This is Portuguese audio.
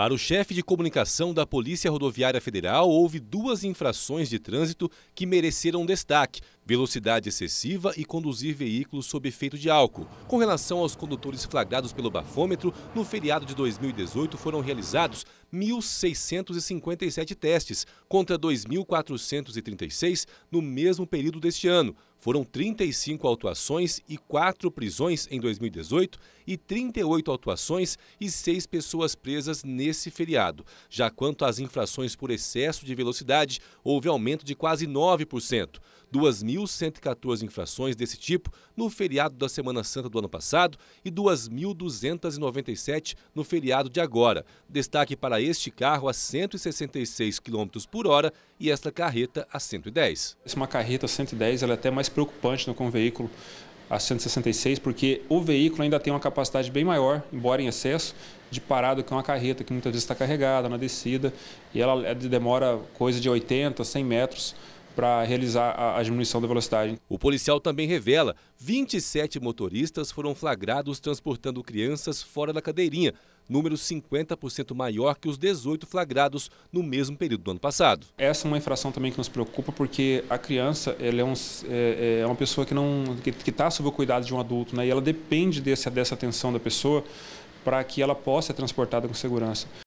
Para o chefe de comunicação da Polícia Rodoviária Federal, houve duas infrações de trânsito que mereceram destaque: velocidade excessiva e conduzir veículos sob efeito de álcool. Com relação aos condutores flagrados pelo bafômetro, no feriado de 2018 foram realizados 1.657 testes, contra 2.436 no mesmo período deste ano. Foram 35 autuações e 4 prisões em 2018 e 38 autuações e 6 pessoas presas nesse feriado. Já quanto às infrações por excesso de velocidade, houve aumento de quase 9%. 2.114 infrações desse tipo no feriado da Semana Santa do ano passado e 2.297 no feriado de agora. Destaque para este carro a 166 km por hora e esta carreta a 110. É uma carreta 110 ela é até mais preocupante do que um veículo a 166, porque o veículo ainda tem uma capacidade bem maior, embora em excesso, de parado que uma carreta que muitas vezes está carregada na descida e ela é demora coisa de 80, 100 metros para realizar a, diminuição da velocidade. O policial também revela: 27 motoristas foram flagrados transportando crianças fora da cadeirinha, número 50% maior que os 18 flagrados no mesmo período do ano passado. Essa é uma infração também que nos preocupa, porque a criança ela é, um, é, é, é uma pessoa que não que está sob o cuidado de um adulto, né? E ela depende desse, dessa atenção da pessoa para que ela possa ser transportada com segurança.